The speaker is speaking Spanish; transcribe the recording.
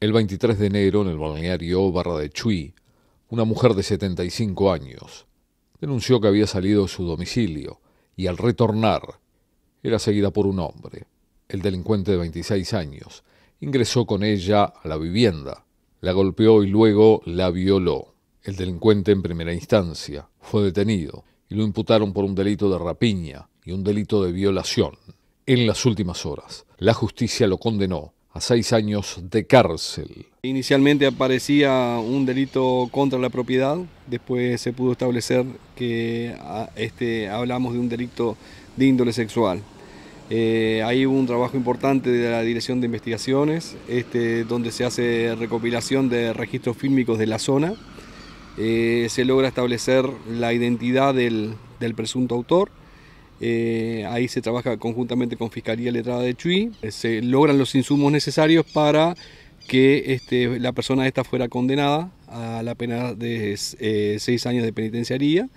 El 23 de enero, en el balneario Barra de Chuy, una mujer de 75 años denunció que había salido de su domicilio y al retornar era seguida por un hombre. El delincuente de 26 años ingresó con ella a la vivienda, la golpeó y luego la violó. El delincuente en primera instancia fue detenido y lo imputaron por un delito de rapiña y un delito de violación. En las últimas horas, la justicia lo condenó seis años de cárcel. Inicialmente aparecía un delito contra la propiedad, después se pudo establecer que ah, este, hablamos de un delito de índole sexual. hay eh, un trabajo importante de la Dirección de Investigaciones, este, donde se hace recopilación de registros fílmicos de la zona. Eh, se logra establecer la identidad del, del presunto autor eh, ahí se trabaja conjuntamente con Fiscalía Letrada de Chuy. Eh, se logran los insumos necesarios para que este, la persona esta fuera condenada a la pena de eh, seis años de penitenciaría.